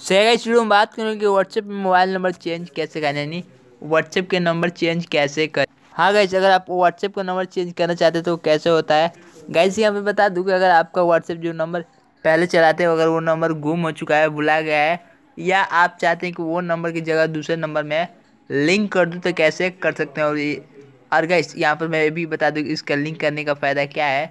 सहेगा इस वीडियो में बात कि व्हाट्सएप में मोबाइल नंबर चेंज कैसे करें यानी व्हाट्सएप के नंबर चेंज कैसे करें हाँ गैस अगर आप व्हाट्सएप का नंबर चेंज करना चाहते हैं तो कैसे होता है गैस यहाँ पे बता दूँ कि अगर आपका व्हाट्सएप जो नंबर पहले चलाते हो अगर वो नंबर गुम हो चुका है भुला गया है या आप चाहते हैं कि वो नंबर की जगह दूसरे नंबर में लिंक कर दूँ तो कैसे कर सकते हैं और ये और गाइज यहाँ पर मैं भी बता दूँ इसका लिंक करने का फ़ायदा क्या है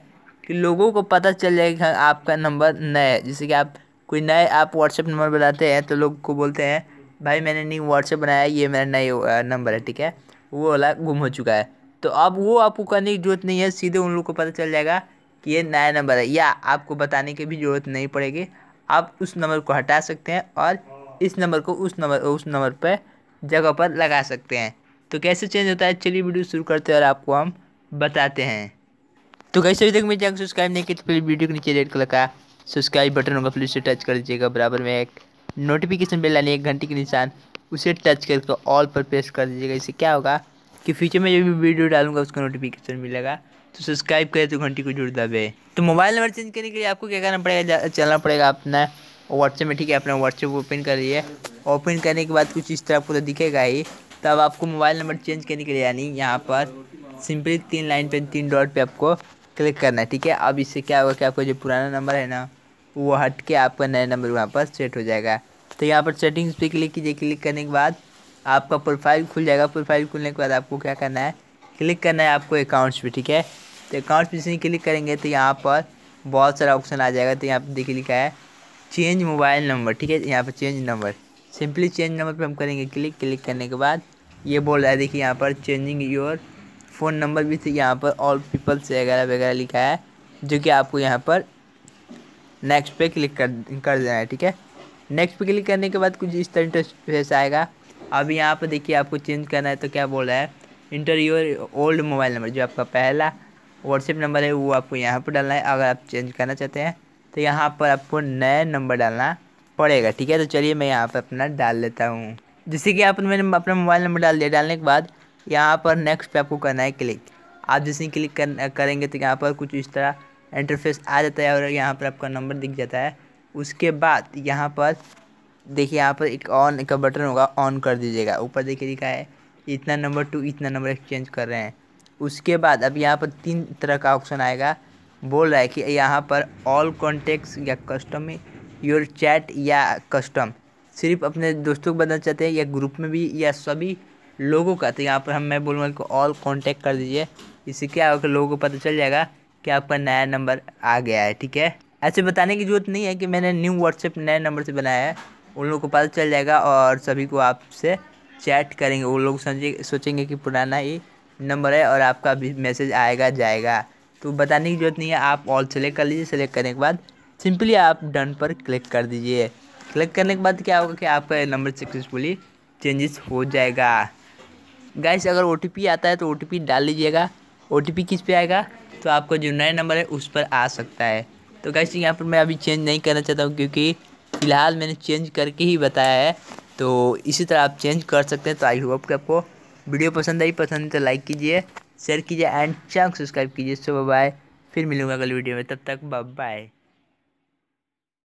कि लोगों को पता चल जाएगा कि हाँ, आपका नंबर नया है जैसे कि आप कोई नए आप व्हाट्सएप नंबर बनाते हैं तो लोग को बोलते हैं भाई मैंने नहीं व्हाट्सएप बनाया ये मेरा नया नंबर है ठीक है वो वाला गुम हो चुका है तो अब वो आपको करने की जरूरत नहीं है सीधे उन लोग को पता चल जाएगा कि ये नया नंबर है या आपको बताने की भी ज़रूरत नहीं पड़ेगी आप उस नंबर को हटा सकते हैं और इस नंबर को उस नंबर उस नंबर पर जगह पर लगा सकते हैं तो कैसे चेंज होता है चलिए वीडियो शुरू करते हैं और आपको हम बताते हैं तो कैसे अभी तक मेरे चैनल सब्सक्राइब नहीं किया तो फिर वीडियो के नीचे रेड कलर का सब्सक्राइब बटन होगा प्लीज़ उसे टच कर दीजिएगा बराबर में एक नोटिफिकेशन बेल यानी एक घंटे के निशान उसे टच करके ऑल पर प्रेस कर दीजिएगा इससे क्या होगा कि फ्यूचर में जो भी वीडियो डालूंगा उसका नोटिफिकेशन मिलेगा तो सब्सक्राइब करें तो घंटी को जुड़ दबे तो मोबाइल नंबर चेंज करने के लिए आपको क्या करना पड़ेगा चलना पड़ेगा अपना व्हाट्सएप में ठीक है अपना व्हाट्सएप ओपन करिए ओपन करने के बाद कुछ इस तरह पूरा तो दिखेगा ही तब आपको मोबाइल नंबर चेंज करने के लिए यानी यहाँ पर सिंपली तीन लाइन पर तीन डॉट पर आपको क्लिक करना है ठीक है अब इससे क्या होगा कि आपका जो पुराना नंबर है ना वो हट के आपका नया नंबर वहाँ पर सेट हो जाएगा तो यहाँ पर सेटिंग्स पे क्लिक कीजिए क्लिक करने के बाद आपका प्रोफाइल खुल जाएगा प्रोफाइल खुलने के बाद आपको क्या करना है क्लिक करना है आपको अकाउंट्स पे ठीक है तो अकाउंट्स पे जिसमें क्लिक करेंगे तो यहाँ पर बहुत सारा ऑप्शन आ जाएगा तो यहाँ पर देखिए लिखा है चेंज मोबाइल नंबर ठीक है यहाँ पर change number simply change number पर हम करेंगे क्लिक क्लिक करने के बाद ये बोल रहा है देखिए यहाँ पर चेंजिंग योर फ़ोन नंबर भी तो यहाँ पर ऑल पीपल से वगैरह वगैरह लिखा है जो कि आपको यहाँ पर नेक्स्ट पे क्लिक कर कर देना है ठीक है नेक्स्ट पे क्लिक करने के बाद कुछ इस तरह इंटरफेस आएगा अब यहाँ पर देखिए आपको चेंज करना है तो क्या बोल रहा है enter your old mobile number जो आपका पहला व्हाट्सएप नंबर है वो आपको यहाँ पर डालना है अगर आप चेंज करना चाहते हैं तो यहाँ पर आपको नया नंबर डालना पड़ेगा ठीक है तो चलिए मैं यहाँ पर अपना डाल लेता हूँ जैसे कि आपने मैंने अपना मोबाइल नंबर डाल दिया डालने के बाद यहाँ पर नेक्स्ट पे आपको करना है क्लिक आप जैसे क्लिक कर, करेंगे तो यहाँ पर कुछ इस तरह इंटरफेस आ जाता है और यहाँ पर आपका नंबर दिख जाता है उसके बाद यहाँ पर देखिए यहाँ पर एक ऑन का बटन होगा ऑन कर दीजिएगा ऊपर देखिए लिखा है इतना नंबर टू इतना नंबर एक्सचेंज कर रहे हैं उसके बाद अब यहाँ पर तीन तरह का ऑप्शन आएगा बोल रहा है कि यहाँ पर ऑल कॉन्टेक्ट या कस्टम योर चैट या कस्टम सिर्फ अपने दोस्तों को बताना चाहते हैं या ग्रुप में भी या सभी लोगों का तो यहाँ पर हम मैं बोलूँगा कि ऑल कॉन्टेक्ट कर दीजिए इससे क्या होगा लोगों को पता चल जाएगा कि आपका नया नंबर आ गया है ठीक है ऐसे बताने की जरूरत नहीं है कि मैंने न्यू व्हाट्सएप नए नंबर से बनाया है उन लोगों को पता चल जाएगा और सभी को आपसे चैट करेंगे वो लोग समझे सोचेंगे कि पुराना ही नंबर है और आपका भी मैसेज आएगा जाएगा तो बताने की जरूरत नहीं है आप ऑल सेलेक्ट कर लीजिए सेलेक्ट करने के बाद सिंपली आप डन पर क्लिक कर दीजिए क्लिक करने के बाद क्या होगा कि आपका नंबर सक्सेसफुली चेंजेस हो जाएगा गाइस अगर ओ आता है तो ओ डाल लीजिएगा ओ किस पे आएगा तो आपको जो नया नंबर है उस पर आ सकता है तो कैसे यहाँ पर मैं अभी चेंज नहीं करना चाहता हूँ क्योंकि फ़िलहाल मैंने चेंज करके ही बताया है तो इसी तरह आप चेंज कर सकते हैं तो आई होप कि आपको वीडियो पसंद आई पसंद तो लाइक कीजिए शेयर कीजिए एंड चैनल सब्सक्राइब कीजिए सो बाय फिर मिलूंगा अगले वीडियो में तब तक बाय